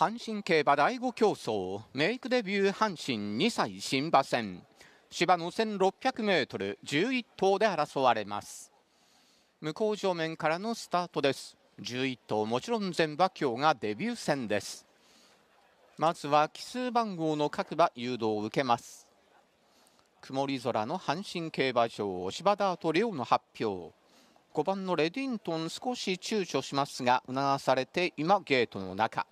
阪神競馬第5競争メイクデビュー阪神2歳新馬戦芝の 1600m11 頭で争われます向こう正面からのスタートです11頭もちろん全馬強がデビュー戦ですまずは奇数番号の各馬誘導を受けます曇り空の阪神競馬場芝ダート亮の発表5番のレディントン少し躊躇しますが促されて今ゲートの中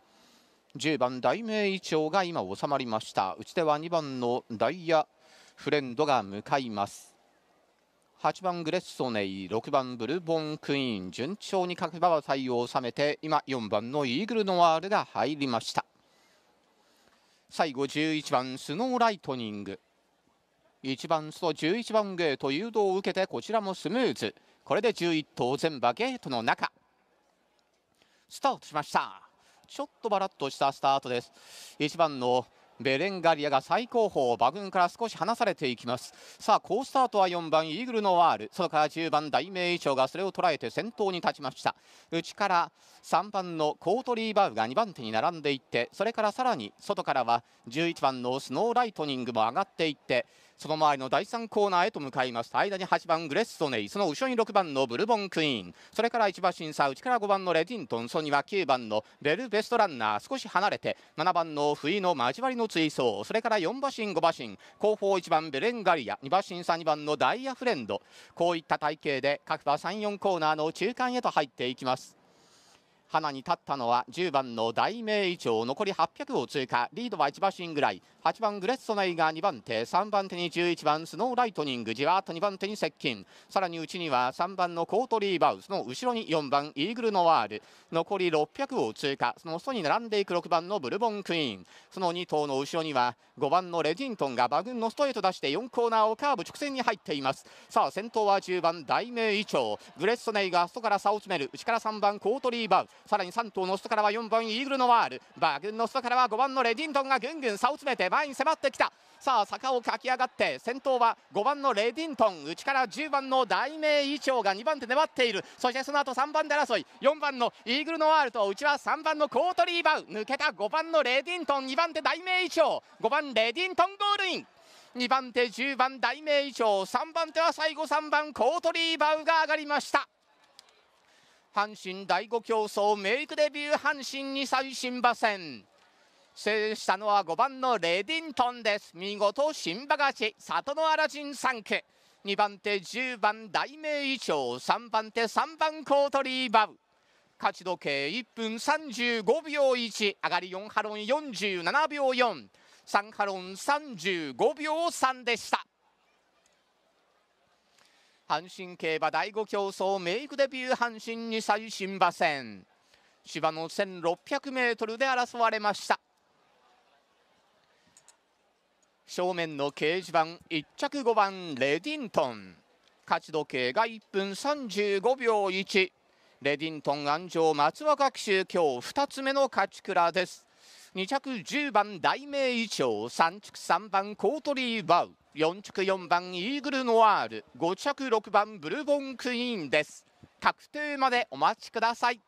10番大名一丁が今収まりました打ち手は2番のダイヤフレンドが向かいます8番グレッソネイ6番ブルボンクイーン順調に各馬は対応を収めて今4番のイーグルノワールが入りました最後11番スノーライトニング1番スト11番ゲート誘導を受けてこちらもスムーズこれで11頭全馬ゲートの中スタートしましたちょっとバラッとしたスタートです1番のベレンガリアが最後方馬群から少し離されていきますさあ好スタートは4番イーグルノワールそれから10番大名衣装がそれを捉えて先頭に立ちました内から3番のコートリーバウが2番手に並んでいってそれからさらに外からは11番のスノーライトニングも上がっていってその周りの第3コーナーへと向かいます間に8番グレッソネイその後ろに6番のブルボンクイーンそれから1馬身差内から5番のレディントンそには9番のベルベストランナー少し離れて7番の冬の交わりの追走それから4馬身5馬身後方1番ベレンガリア2馬身差2番のダイヤフレンドこういった体型で各馬34コーナーの中間へと入っていきます。花に立ったのは10番の大名以上残り800を通過リードは1馬身ぐらい8番グレッソナイが2番手3番手に11番スノーライトニングじわっと2番手に接近さらにうちには3番のコートリーバウスの後ろに4番イーグルノワール残り600を通過その外に並んでいく6番のブルボンクイーンその2頭の後ろには5番のレジントンが馬群のストレート出して4コーナーをカーブ直線に入っていますさあ先頭は10番大名以上グレッソネイが外から差を詰める内から3番コートリーバウスさらに3頭の外からは4番イーグルノワール馬群の外からは5番のレディントンがぐんぐん差を詰めて前に迫ってきたさあ坂を駆け上がって先頭は5番のレディントン内から10番の大名以上が2番手粘っているそしてその後3番で争い4番のイーグルノワールと内は3番のコートリーバウ抜けた5番のレディントン2番手大名以上5番レディントンゴールイン2番手10番大名以上3番手は最後3番コートリーバウが上がりました阪神第5競争メイクデビュー阪神に最新馬戦制したのは5番のレディントンです見事新馬勝ち里のアラジン3区2番手10番大名以上3番手3番コートリーバウ勝ち時計1分35秒1上がり4ハロン47秒43ハロン35秒3でした阪神競馬第5競争メイクデビュー阪神に最新馬戦芝の 1600m で争われました正面の掲示板1着5番レディントン勝ち時計が1分35秒1レディントン安城松若騎手今日2つ目の勝ち倉です210番大名衣装3着3番コートリーバウ4着4番イーグルノワール5着6番ブルボンクイーンです確定までお待ちください